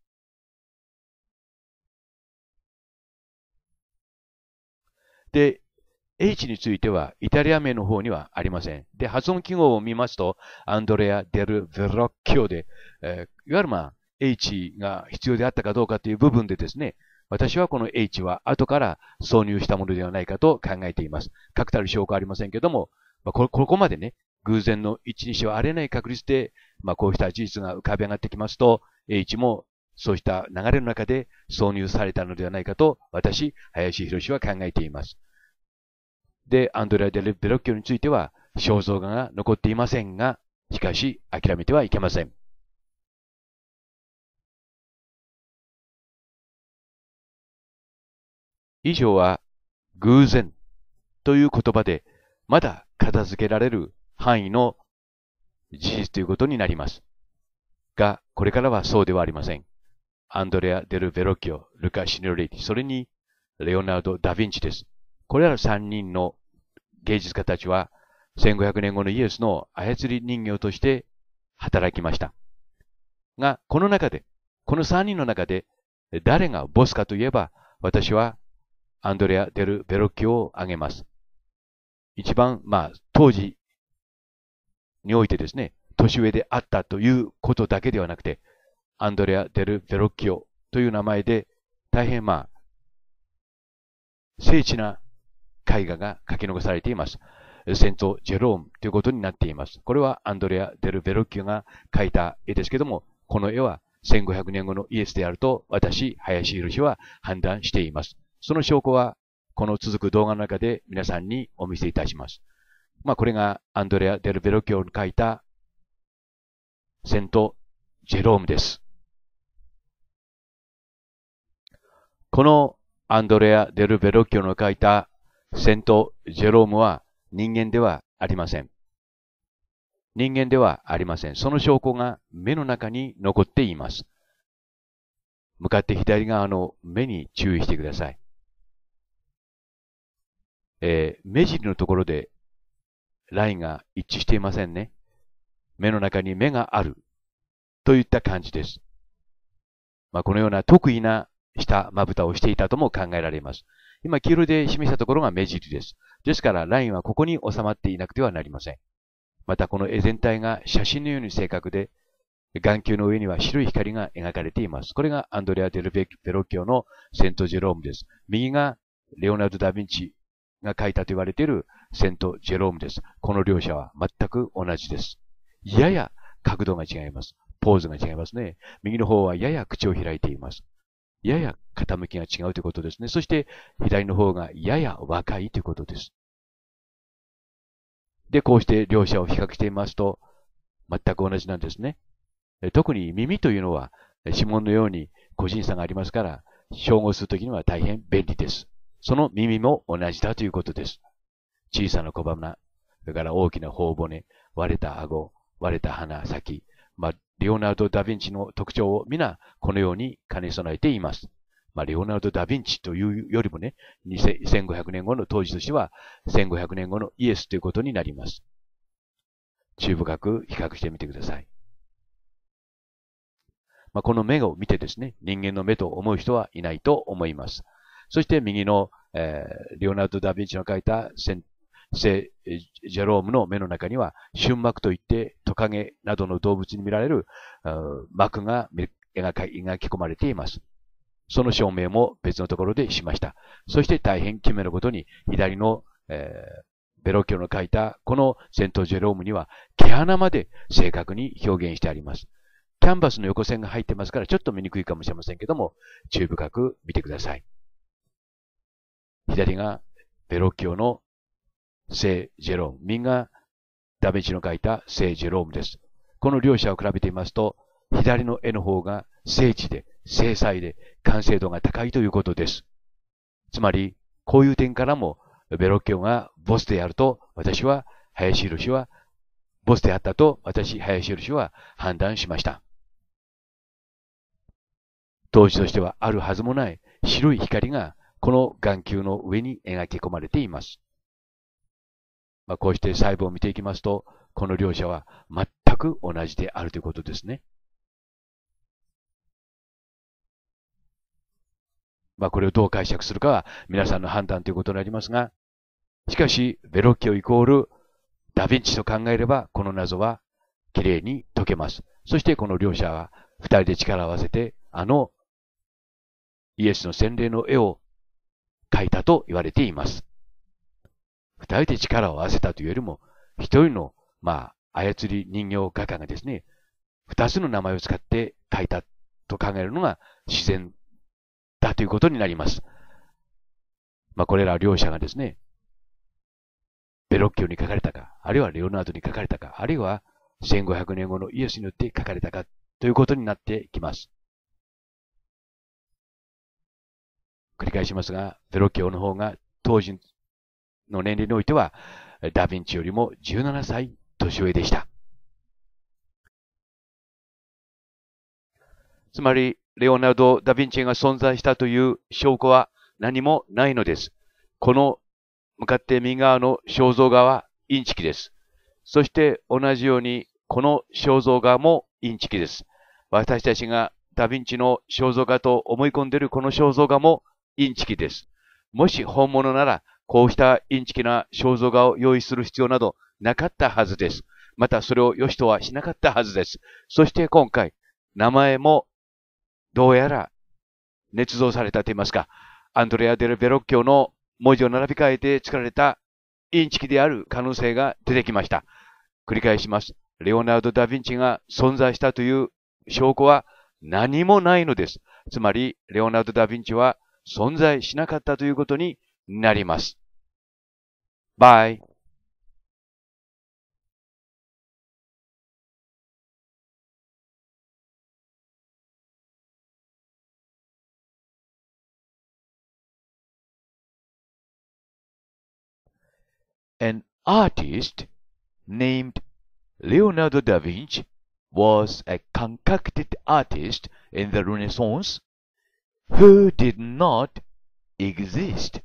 で、H についてはイタリア名の方にはありません。で、発音記号を見ますと、アンドレア・デル・ヴェロッキオで、えー、いわゆるまあ、H が必要であったかどうかという部分でですね、私はこの H は後から挿入したものではないかと考えています。確たる証拠はありませんけども、まあ、ここまでね、偶然の一日はあれない確率で、まあ、こうした事実が浮かび上がってきますと、H もそうした流れの中で挿入されたのではないかと、私、林博は考えています。で、アンドレア・デル・ベロッキョについては、肖像画が残っていませんが、しかし、諦めてはいけません。以上は、偶然という言葉で、まだ片付けられる範囲の事実ということになります。が、これからはそうではありません。アンドレア・デル・ベロキオ、ルカ・シニョリティ、それにレオナルド・ダ・ヴィンチです。これら3人の芸術家たちは1500年後のイエスの操り人形として働きました。が、この中で、この3人の中で誰がボスかといえば、私はアンドレア・デル・ベロッキオを挙げます。一番、まあ、当時においてですね、年上であったということだけではなくて、アンドレア・デル・ヴェロッキオという名前で、大変まあ、精緻な絵画が書き残されています。セント・ジェロームということになっています。これはアンドレア・デル・ヴェロッキオが描いた絵ですけども、この絵は1500年後のイエスであると私、林博は判断しています。その証拠は、この続く動画の中で皆さんにお見せいたします。まあ、これがアンドレア・デル・ベロッキオに描いたセント・ジェロームです。このアンドレア・デル・ベロッキョの書いたセント・ジェロームは人間ではありません。人間ではありません。その証拠が目の中に残っています。向かって左側の目に注意してください。えー、目尻のところでラインが一致していませんね。目の中に目があるといった感じです。まあ、このような特異な下まぶたをしていたとも考えられます。今、黄色で示したところが目尻です。ですから、ラインはここに収まっていなくてはなりません。また、この絵全体が写真のように正確で、眼球の上には白い光が描かれています。これがアンドレア・デルベロッキョのセント・ジェロームです。右がレオナルド・ダ・ヴィンチが描いたと言われているセント・ジェロームです。この両者は全く同じです。やや角度が違います。ポーズが違いますね。右の方はやや口を開いています。やや傾きが違うということですね。そして、左の方がやや若いということです。で、こうして両者を比較してみますと、全く同じなんですね。特に耳というのは、指紋のように個人差がありますから、照合するときには大変便利です。その耳も同じだということです。小さな小鼻、それから大きな頬骨、割れた顎、割れた鼻先、まあ、レオナルド・ダ・ヴィンチの特徴を皆このように兼ね備えています。まあ、レオナルド・ダ・ヴィンチというよりもね、1500年後の当時としては、1500年後のイエスということになります。注意深く比較してみてください。まあ、この目を見てですね、人間の目と思う人はいないと思います。そして右の、えー、レオナルド・ダ・ヴィンチの書いた聖ジェロームの目の中には、瞬膜といってトカゲなどの動物に見られる膜が描き込まれています。その証明も別のところでしました。そして大変奇妙なことに、左の、えー、ベロキョの書いたこのセントジェロームには毛穴まで正確に表現してあります。キャンバスの横線が入ってますからちょっと見にくいかもしれませんけども、注意深く見てください。左がベロキオの聖ジェローム。みんなダメージの書いた聖ジェロームです。この両者を比べてみますと、左の絵の方が聖地で、精細で、完成度が高いということです。つまり、こういう点からも、ベロッキョがボスであると、私は、林博は、ボスであったと、私、林博は判断しました。当時としてはあるはずもない白い光が、この眼球の上に描き込まれています。まあ、こうして細部を見ていきますと、この両者は全く同じであるということですね。まあ、これをどう解釈するかは皆さんの判断ということになりますが、しかし、ベロッキオイコールダヴィンチと考えれば、この謎はきれいに解けます。そしてこの両者は二人で力を合わせて、あのイエスの洗礼の絵を描いたと言われています。二人で力を合わせたというよりも、一人の、まあ、操り人形画家がですね、二つの名前を使って書いたと考えるのが自然だということになります。まあ、これら両者がですね、ベロッキオに書かれたか、あるいはレオナードに書かれたか、あるいは1500年後のイエスによって書かれたかということになってきます。繰り返しますが、ベロッキオの方が当時の年齢においては、ダヴィンチよりも17歳年上でした。つまり、レオナルド・ダ・ヴィンチが存在したという証拠は何もないのです。この向かって右側の肖像画はインチキです。そして同じようにこの肖像画もインチキです。私たちがダ・ヴィンチの肖像画と思い込んでいるこの肖像画もインチキです。もし本物ならこうしたインチキな肖像画を用意する必要などなかったはずです。またそれを良しとはしなかったはずです。そして今回、名前もどうやら捏造されたと言いますか、アンドレア・デル・ベロッキョの文字を並び替えて作られたインチキである可能性が出てきました。繰り返します。レオナルド・ダ・ヴィンチが存在したという証拠は何もないのです。つまり、レオナルド・ダ・ヴィンチは存在しなかったということになります。Bye. An artist named Leonardo da Vinci was a concocted artist in the Renaissance who did not exist.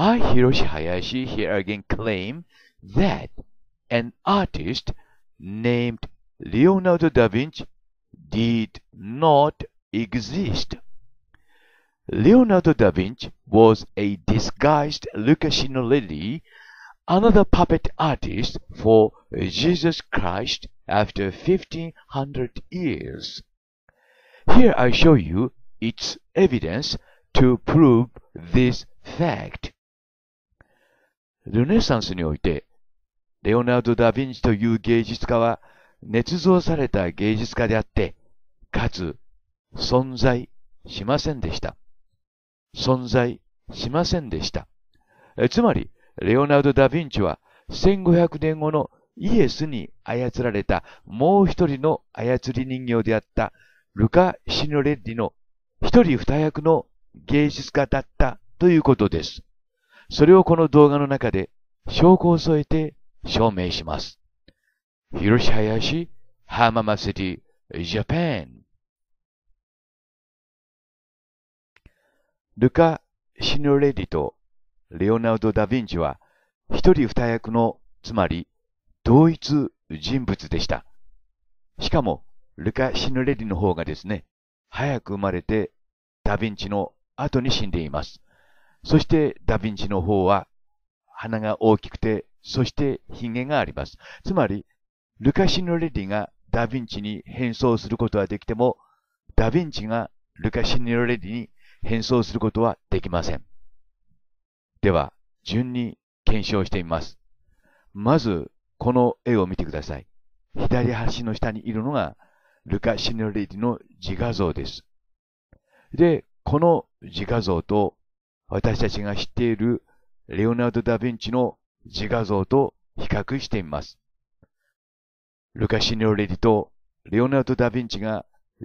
I, Hiroshi Hayashi, here again claim that an artist named Leonardo da Vinci did not exist. Leonardo da Vinci was a disguised Lucasino Lily, another puppet artist for Jesus Christ after 1500 years. Here I show you its evidence to prove this fact. ルネサンスにおいて、レオナルド・ダ・ヴィンチという芸術家は、捏造された芸術家であって、かつ、存在しませんでした。存在しませんでした。つまり、レオナルド・ダ・ヴィンチは、1500年後のイエスに操られたもう一人の操り人形であったルカ・シノレッリの一人二役の芸術家だったということです。それをこの動画の中で証拠を添えて証明します。広島やし、浜松シティ、ジャパン。ルカ・シノレディとレオナルド・ダ・ヴィンチは一人二役の、つまり同一人物でした。しかも、ルカ・シノレディの方がですね、早く生まれて、ダ・ヴィンチの後に死んでいます。そしてダヴィンチの方は鼻が大きくて、そして髭があります。つまり、ルカシノレディがダヴィンチに変装することはできても、ダヴィンチがルカシノレディに変装することはできません。では、順に検証してみます。まず、この絵を見てください。左端の下にいるのが、ルカ・シノレディの自画像です。で、この自画像と私たちが知っているレオナルド・ダ・ヴィンチの自画像と比較してみます。ルカ・シノレリとレオナルド・ダ・ヴィンチが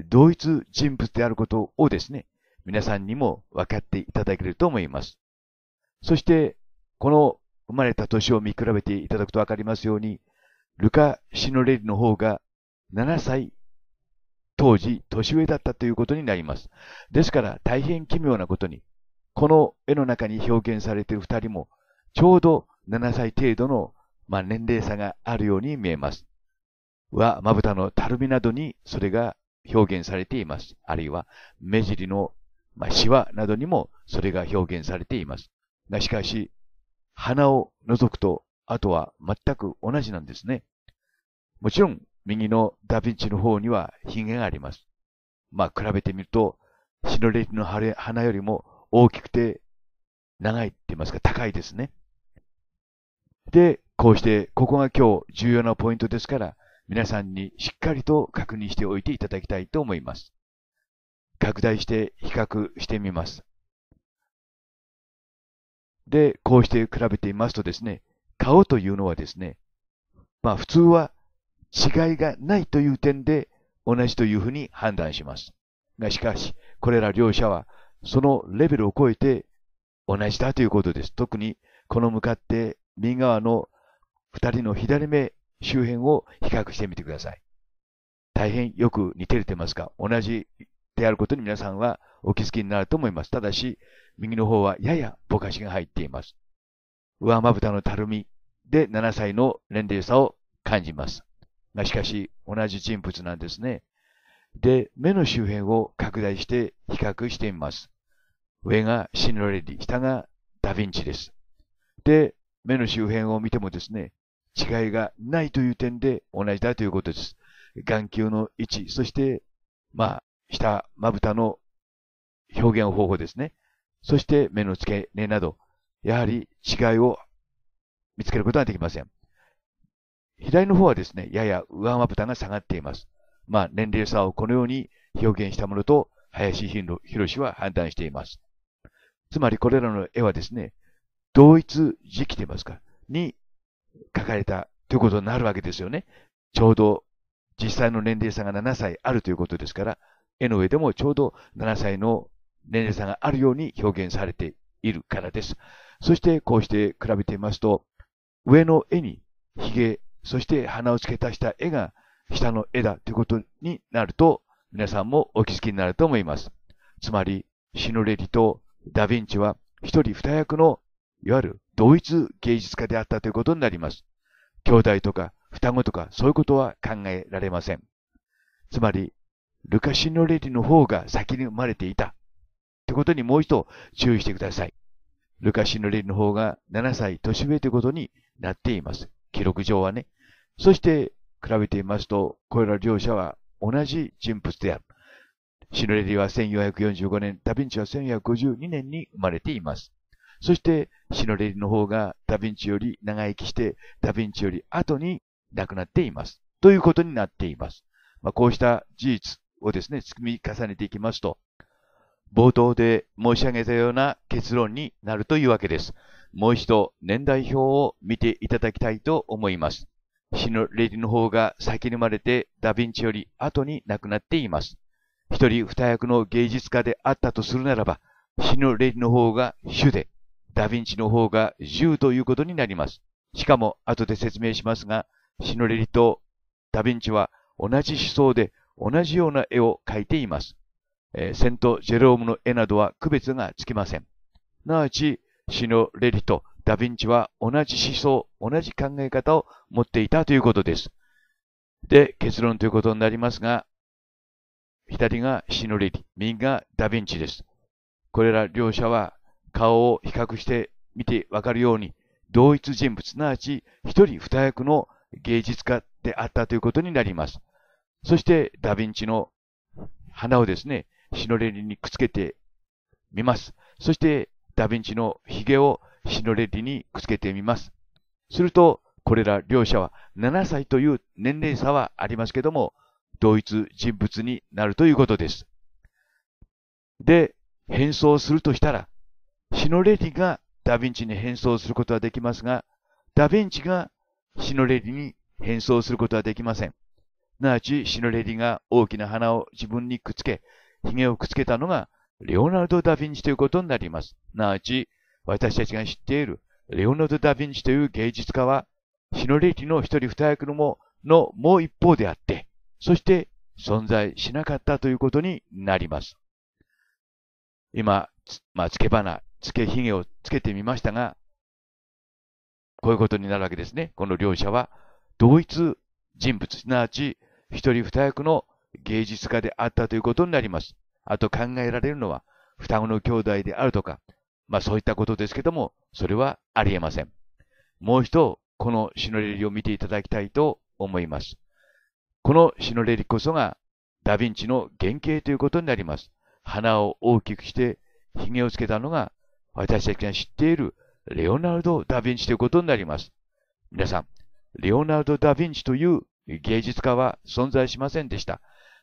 同一人物であることをですね、皆さんにも分かっていただけると思います。そして、この生まれた年を見比べていただくと分かりますように、ルカ・シノレリの方が7歳、当時年上だったということになります。ですから大変奇妙なことに、この絵の中に表現されている二人も、ちょうど7歳程度の、まあ、年齢差があるように見えます。は、まぶたのたるみなどにそれが表現されています。あるいは、目尻の、まあ、シワなどにもそれが表現されています。が、しかし、鼻を覗くと、あとは全く同じなんですね。もちろん、右のダヴィンチの方には髭があります。まあ、比べてみると、シノレリの花よりも大きくて長いって言いますか、高いですね。で、こうして、ここが今日重要なポイントですから、皆さんにしっかりと確認しておいていただきたいと思います。拡大して比較してみます。で、こうして比べてみますとですね、顔というのはですね、まあ普通は違いがないという点で同じというふうに判断します。がしかし、これら両者はそのレベルを超えて同じだということです。特に、この向かって右側の二人の左目周辺を比較してみてください。大変よく似てれてますか同じであることに皆さんはお気づきになると思います。ただし、右の方はややぼかしが入っています。上まぶたのたるみで7歳の年齢差を感じます。しかし、同じ人物なんですね。で、目の周辺を拡大して比較してみます。上がシノレリ、下がダヴィンチです。で、目の周辺を見てもですね、違いがないという点で同じだということです。眼球の位置、そして、まあ、下、まぶたの表現方法ですね。そして目の付け根など、やはり違いを見つけることができません。左の方はですね、やや上まぶたが下がっています。まあ、年齢差をこのように表現したものと、林博士は判断しています。つまりこれらの絵はですね、同一時期といいますか、に書かれたということになるわけですよね。ちょうど実際の年齢差が7歳あるということですから、絵の上でもちょうど7歳の年齢差があるように表現されているからです。そしてこうして比べてみますと、上の絵に髭、そして鼻を付け足した絵が下の絵だということになると、皆さんもお気づきになると思います。つまり、シノレリとダヴィンチは一人二役の、いわゆる同一芸術家であったということになります。兄弟とか双子とかそういうことは考えられません。つまり、ルカシノレリの方が先に生まれていた。ってことにもう一度注意してください。ルカシノレリの方が7歳年上ということになっています。記録上はね。そして、比べてみますと、これら両者は同じ人物である。シノレリは1445年、ダヴィンチは1452年に生まれています。そして、シノレリの方がダヴィンチより長生きして、ダヴィンチより後に亡くなっています。ということになっています。まあ、こうした事実をですね、積み重ねていきますと、冒頭で申し上げたような結論になるというわけです。もう一度年代表を見ていただきたいと思います。シノレリの方が先に生まれてダヴィンチより後に亡くなっています。一人二役の芸術家であったとするならば、シノレリの方が主で、ダヴィンチの方が10ということになります。しかも、後で説明しますが、シノレリとダヴィンチは同じ思想で同じような絵を描いています。えー、セント・ジェロームの絵などは区別がつきません。すなわち、シノレリとダヴィンチは同じ思想、同じ考え方を持っていたということです。で、結論ということになりますが、左がシノレリ、右がダヴィンチです。これら両者は顔を比較してみてわかるように、同一人物、すなわち一人二役の芸術家であったということになります。そしてダヴィンチの花をですね、シノレリにくっつけてみます。そしてダヴィンチの髭をシノレリにくっつけてみます。すると、これら両者は7歳という年齢差はありますけども、同一人物になるということです。で、変装するとしたら、シノレリがダヴィンチに変装することはできますが、ダヴィンチがシノレリに変装することはできません。なわち、シノレリが大きな鼻を自分にくっつけ、髭をくっつけたのが、レオナルド・ダ・ヴィンチということになります。なわち、私たちが知っている、レオナルド・ダ・ヴィンチという芸術家は、シノレリの一人二役のも、のもう一方であって、そして存在しなかったということになります。今、まあ、つけ花、つけひげをつけてみましたが、こういうことになるわけですね。この両者は、同一人物、すなわち、一人二役の芸術家であったということになります。あと考えられるのは、双子の兄弟であるとか、まあそういったことですけども、それはありえません。もう一度、このしのれりを見ていただきたいと思います。このシノレリこそがダヴィンチの原型ということになります。鼻を大きくして、髭をつけたのが、私たちが知っているレオナルド・ダ・ヴィンチということになります。皆さん、レオナルド・ダ・ヴィンチという芸術家は存在しませんでした。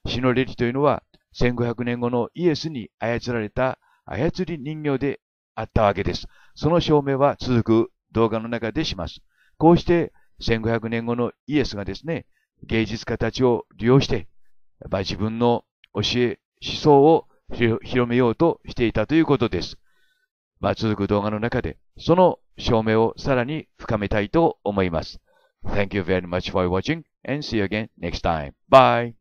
シノレリというのは、1500年後のイエスに操られた操り人形であったわけです。その証明は続く動画の中でします。こうして、1500年後のイエスがですね、芸術家たちを利用して、やっぱり自分の教え、思想を広めようとしていたということです。まあ、続く動画の中で、その証明をさらに深めたいと思います。Thank you very much for watching and see you again next time. Bye!